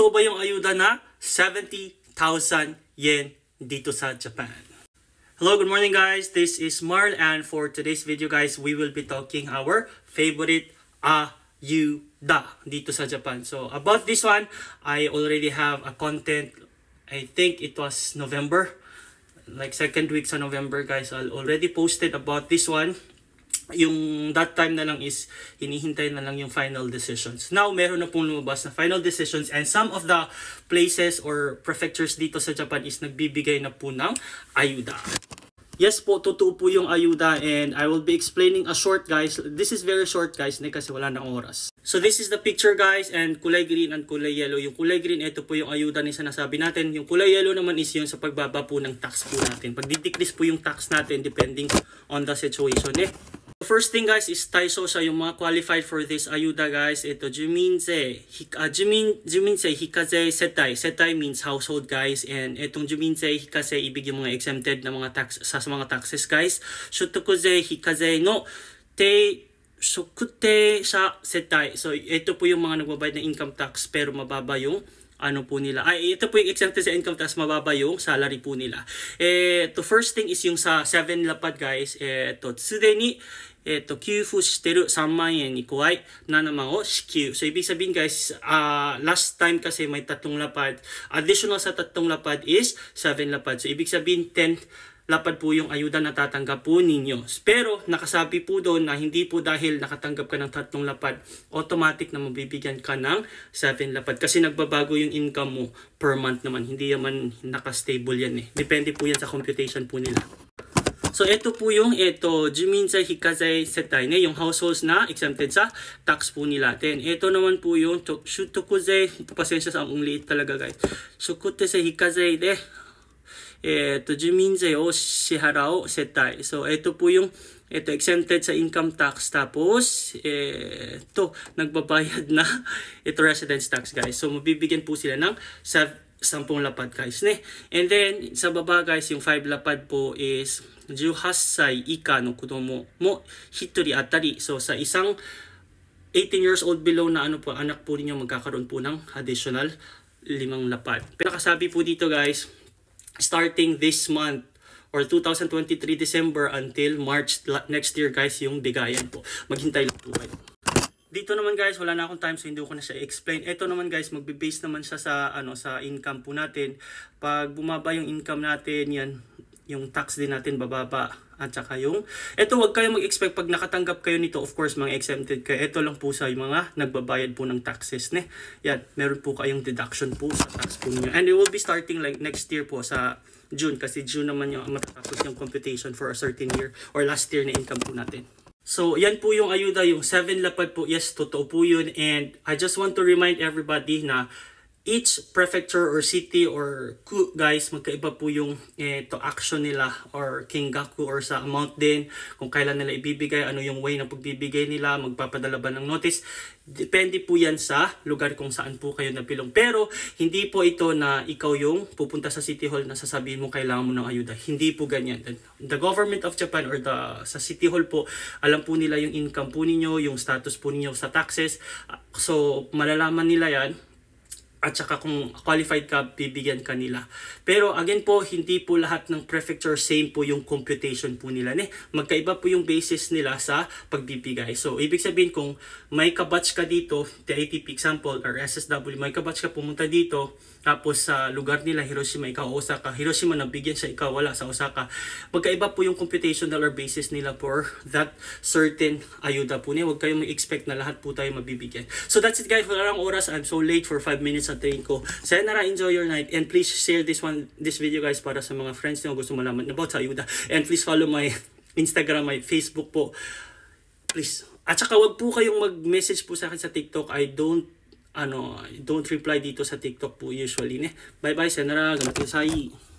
Totoo ba yung ayuda na 70,000 yen dito sa Japan? Hello, good morning guys. This is Marl and for today's video guys, we will be talking our favorite ayuda dito sa Japan. So about this one, I already have a content. I think it was November, like second week sa November guys. I already posted about this one yung that time na lang is hinihintay na lang yung final decisions. Now, meron na pong lumabas na final decisions and some of the places or prefectures dito sa Japan is nagbibigay na po ng ayuda. Yes po, totoo po yung ayuda and I will be explaining a short guys. This is very short guys kasi wala na oras. So this is the picture guys and kulay green and kulay yellow. Yung kulay green, ito po yung ayuda na sinasabi natin. Yung kulay yellow naman is yun sa pagbaba po ng tax po natin. Pag-decrease po yung tax natin depending on the situation eh. First thing guys is Taiso siya yung mga qualified for this ayuda guys. Ito Juminze, Hik uh, ah, Jumin Juminze Hikaze Setai. Setai means household guys and itong Juminze Hikaze ibig yung mga exempted na mga tax sa mga taxes guys. Shutokuze Hikaze no te shokute sa setai. So ito po yung mga nagbabayad ng income tax pero mababa yung ano po nila. Ay, ito po yung exempted sa income tax, mababa yung salary po nila. Eh, to first thing is yung sa 7 lapad guys, eh, ni shiteru to, すでにえっーと給付してる o shikyu. So, ibig sabihin guys, uh, last time kasi may tatlong lapad. Additional sa tatlong lapad is 7 lapad. So, ibig sabihin 10 lapad po yung ayuda na tatanggap po ninyo. Pero nakasabi po doon na hindi po dahil nakatanggap ka ng tatlong lapad, automatic na mabibigyan ka ng 7 lapad. Kasi nagbabago yung income mo per month naman. Hindi naman nakastable yan eh. Depende po yan sa computation po nila. So ito po yung ito, Jiminza Hikazai Setai ne, yung households na exempted sa tax po nila. Then ito naman po yung Shutokuze, pasensya sa akong liit talaga guys. Shukutese Hikazai de eh, to, 住民税 o 支払う世帯. So, ito po yung ito, exempted sa income tax. Tapos, eh, ito, nagbabayad na ito residence tax, guys. So, mabibigyan po sila ng sa 10 lapad, guys. Ne? And then, sa baba, guys, yung 5 lapad po is 18 mo 歳以下の子供も atari. So, sa isang 18 years old below na ano po, anak po ninyo magkakaroon po ng additional limang lapad. Pero kasabi po dito guys, starting this month or 2023 December until March next year guys yung bigayan po. Maghintay lang po kayo. Dito naman guys, wala na akong time so hindi ko na siya explain. Ito naman guys, magbe-base naman siya sa ano sa income po natin. Pag bumaba yung income natin, yan yung tax din natin bababa at saka yung eto wag kayong mag-expect pag nakatanggap kayo nito of course mga exempted kayo eto lang po sa yung mga nagbabayad po ng taxes ne yan meron po kayong deduction po sa tax po niyo and it will be starting like next year po sa June kasi June naman yung matatapos yung computation for a certain year or last year na income po natin So, yan po yung ayuda, yung 7 lapad po. Yes, totoo po yun. And I just want to remind everybody na each prefecture or city or ku guys magkaiba po yung eh, to action nila or kingaku or sa amount din kung kailan nila ibibigay ano yung way na pagbibigay nila magpapadala ba ng notice depende po yan sa lugar kung saan po kayo napilong pero hindi po ito na ikaw yung pupunta sa city hall na sasabihin mo kailangan mo ng ayuda hindi po ganyan the government of Japan or the sa city hall po alam po nila yung income po ninyo yung status po ninyo sa taxes so malalaman nila yan at saka kung qualified ka, bibigyan ka nila. Pero again po, hindi po lahat ng prefecture same po yung computation po nila. Ne? Magkaiba po yung basis nila sa pagbibigay. So, ibig sabihin kung may kabatch ka dito, the ATP example or SSW, may kabatch ka pumunta dito, tapos sa uh, lugar nila, Hiroshima, ikaw Osaka. Hiroshima, nabigyan siya, ikaw wala sa Osaka. Magkaiba po yung computational or basis nila for that certain ayuda po Ne? Huwag kayong mag-expect na lahat po tayo mabibigyan. So that's it guys for arang oras. I'm so late for 5 minutes sa train ko. Sayonara, enjoy your night. And please share this one, this video guys para sa mga friends niyo gusto malaman about sa ayuda. And please follow my Instagram, my Facebook po. Please. At saka wag po kayong mag-message po sa akin sa TikTok. I don't ano, don't reply dito sa TikTok po usually. Ne? Bye-bye, sana sayonara. Gamitin sa'yo.